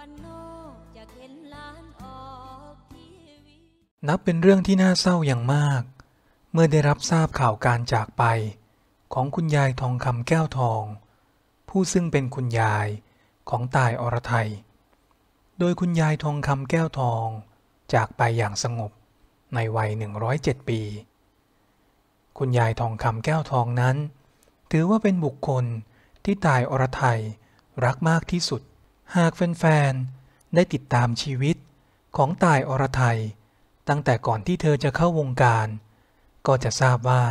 บ้านนอกจะเห็นล้านออกทีวีนับเป็นเรื่องที่น่าเศร้าอย่างมาก เมื่อได้รับทราบข่าวการจากไป ของคุณยายทองคำแก้วทอง ผู้ซึ่งเป็นคุณยายของ ตายอรไทยโดยคุณยายทองคำแก้วทองจากไปอย่างสงบในวัย107 ปี คุณยายทองคำแก้วทองนั้น ถือว่าเป็นบุคคลที่ตายอรไทยรักมากที่สุดหากแฟนๆ ได้ติดตามชีวิตของตายอรไทยตั้งแต่ก่อนที่เธอจะเข้าวงการ ก็จะทราบว่า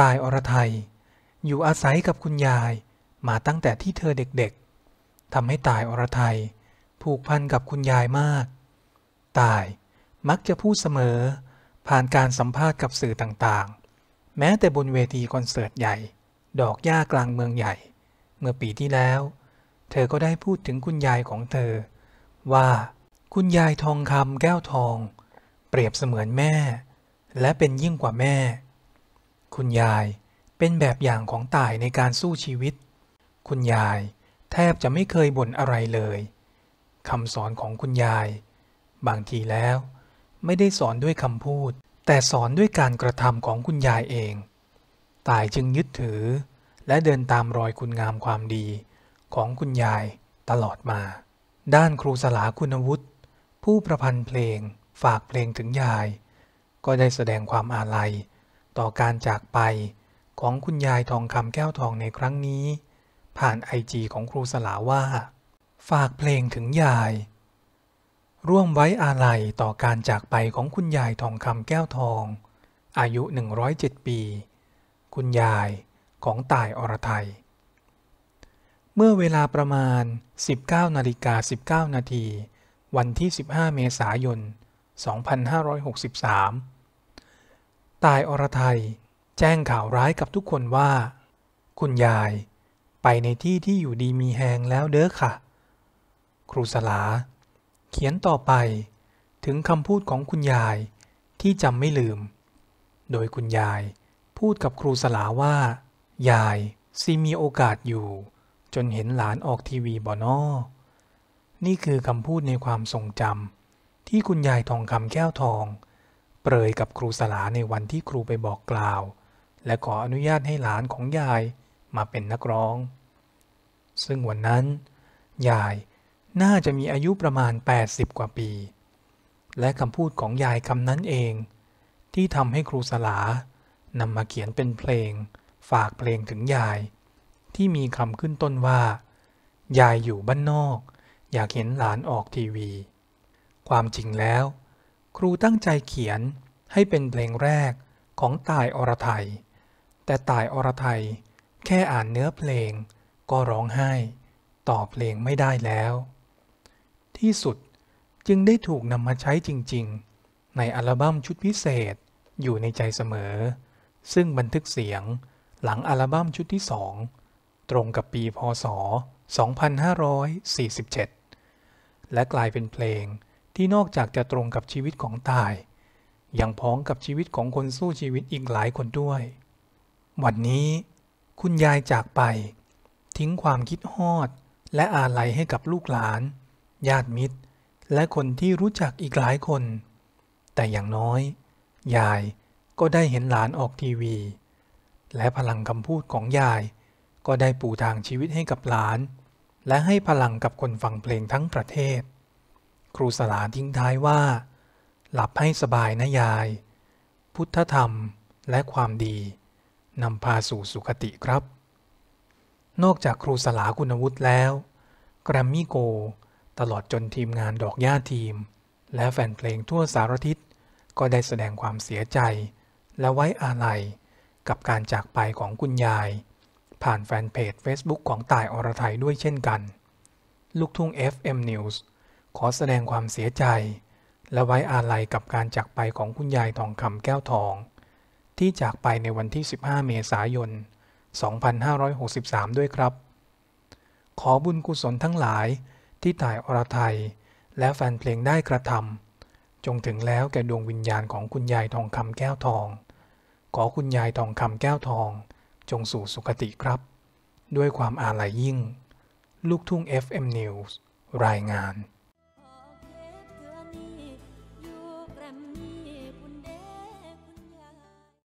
ตายอรไทยอยู่อาศัยกับคุณยายมาตั้งแต่ที่เธอเด็กๆทำให้ตายอรไทยผูกพันกับคุณยายมากตายมักจะพูดเสมอผ่านการสัมภาษณ์กับสื่อต่างๆ แม้แต่บนเวทีคอนเสิร์ตใหญ่ ดอกหญ้ากลางเมืองใหญ่ เมื่อปีที่แล้วเธอก็ได้พูดถึงคุณยายของเธอ ว่า คุณยายทองคำแก้วทอง เปรียบเสมือนแม่ และเป็นยิ่งกว่าแม่ คุณยายเป็นแบบอย่างของต่ายในการสู้ชีวิต คุณยายแทบจะไม่เคยบ่นอะไรเลยคำสอนของคุณยาย บางทีแล้วไม่ได้สอนด้วยคำพูด แต่สอนด้วยการกระทำของคุณยายเอง ต่ายจึงยึดถือและเดินตามรอยคุณงามความดีของคุณยายตลอดมา ด้านครูสลาคุณวุฒิ ผู้ประพันธ์เพลงฝากเพลงถึงยาย ก็ได้แสดงความอาลัย ต่อการจากไปของคุณยายทองคำแก้วทองในครั้งนี้ ผ่านไอจีของครูสลาว่า ฝากเพลงถึงยาย ร่วมไว้อาลัย ต่อการจากไปของคุณยายทองคำแก้วทอง อายุ107ปี คุณยายของต่ายอรไทยเมื่อเวลาประมาณ 19นาฬิกา19นาทีวันที่ 15 เมษายน 2563 ตายอรไทยแจ้งข่าวร้ายกับทุกคนว่า คุณยายไปในที่ที่อยู่ดีมีแหงแล้วเด้อค่ะ ครูสลาเขียนต่อไปถึงคำพูดของคุณยายที่จำไม่ลืม โดยคุณยายพูดกับครูสลาว่า ยายซีมีโอกาสอยู่จนเห็นหลานออกทีวีบ่นอนี่คือคำพูดในความทรงจำที่คุณยายทองคำแก้วทอง เปรยกับครูสลาในวันที่ครูไปบอกกล่าว และขออนุญาตให้หลานของยายมาเป็นนักร้อง ซึ่งวันนั้นยายน่าจะมีอายุประมาณ 80 กว่าปี และคำพูดของยายคำนั้นเอง ที่ทำให้ครูสลานำมาเขียนเป็นเพลง ฝากเพลงถึงยายที่มีคำขึ้นต้นว่า ยายอยู่บ้านนอก อยากเห็นหลานออกทีวี ความจริงแล้ว ครูตั้งใจเขียนให้เป็นเพลงแรกของตายอรไทยแต่ตายอรไทยแค่อ่านเนื้อเพลงก็ร้องไห้ต่อเพลงไม่ได้แล้ว ที่สุดจึงได้ถูกนำมาใช้จริงๆ ในอัลบั้มชุดพิเศษอยู่ในใจเสมอ ซึ่งบันทึกเสียงหลังอัลบั้มชุดที่สองตรงกับปีพศ 2547 และกลายเป็นเพลงที่นอกจากจะตรงกับชีวิตของตาย ยังพ้องกับชีวิตของคนสู้ชีวิตอีกหลายคนด้วย วันนี้คุณยายจากไป ทิ้งความคิดฮอดและอาลัยให้กับลูกหลาน ญาติมิตร และคนที่รู้จักอีกหลายคน แต่อย่างน้อยยายก็ได้เห็นหลานออกทีวี และพลังคำพูดของยายก็ได้ปูทางชีวิตให้กับหลาน และให้พลังกับคนฟังเพลงทั้งประเทศ ครูสลาทิ้งท้ายว่า หลับให้สบายนะยาย พุทธธรรมและความดีนำพาสู่สุขติครับ นอกจากครูสลาคุณวุฒิแล้วแกรมมี่โกตลอดจนทีมงานดอกย่าทีม และแฟนเพลงทั่วสารทิศก็ได้แสดงความเสียใจ และไว้อาลัยกับการจากไปของคุณยายผ่านแฟนเพจ Facebook ของต่ายอรไทยด้วยเช่นกัน ลูกทุ่ง FM News ขอแสดงความเสียใจ และไว้อาลัยกับการจากไปของคุณยายทองคำแก้วทอง ที่จากไปในวันที่ 15 เมษายน 2563 ด้วยครับ ขอบุญกุศลทั้งหลายที่ต่ายอรไทย และแฟนเพลงได้กระทำจงถึงแล้วแก่ดวงวิญญาณของคุณยายทองคำแก้วทอง ขอคุณยายทองคำแก้วทองจงสู่สุขติครับ ด้วยความอาลัยยิ่ง ลูกทุ่ง FM News รายงาน